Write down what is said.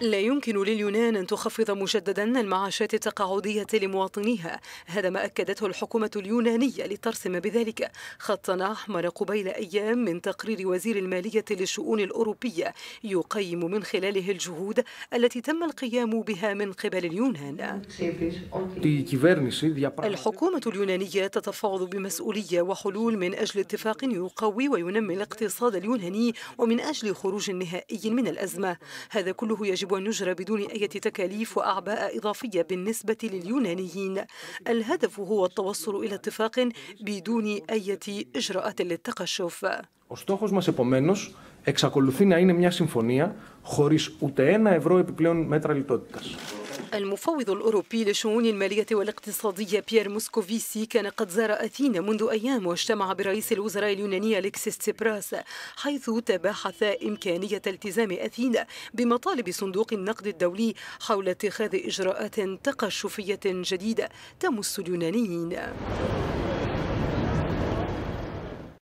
لا يمكن لليونان أن تخفض مجددا المعاشات التقاعدية لمواطنيها هذا ما أكدته الحكومة اليونانية لترسم بذلك خطا أحمر قبيل أيام من تقرير وزير المالية للشؤون الأوروبية يقيم من خلاله الجهود التي تم القيام بها من قبل اليونان الحكومة اليونانية تتفاوض بمسؤولية وحلول من أجل اتفاق يقوي وينمي الاقتصاد اليوناني ومن أجل خروج نهائي من الأزمة هذا كله يجب يجب أن يجرى بدون أي تكاليف وأعباء إضافية بالنسبة لليونانيين الهدف هو التوصل إلى اتفاق بدون أي إجراءات للتقشف στόχος μας επομένως εξακολουθεί να είναι μια συμφωνία χωρίς ούτε ένα ευρώ επιπλέον μέτρα λιτότητας. المفوض الأوروبي للشؤون المالية والاقتصادية بيير موسكوفيسي كان قد زار أثينا منذ أيام واجتمع برئيس الوزراء اليوناني أليكسيس تسيبراس حيث تباحث إمكانية التزام أثينا بمطالب صندوق النقد الدولي حول اتخاذ إجراءات تقشفية جديدة تمس اليونانيين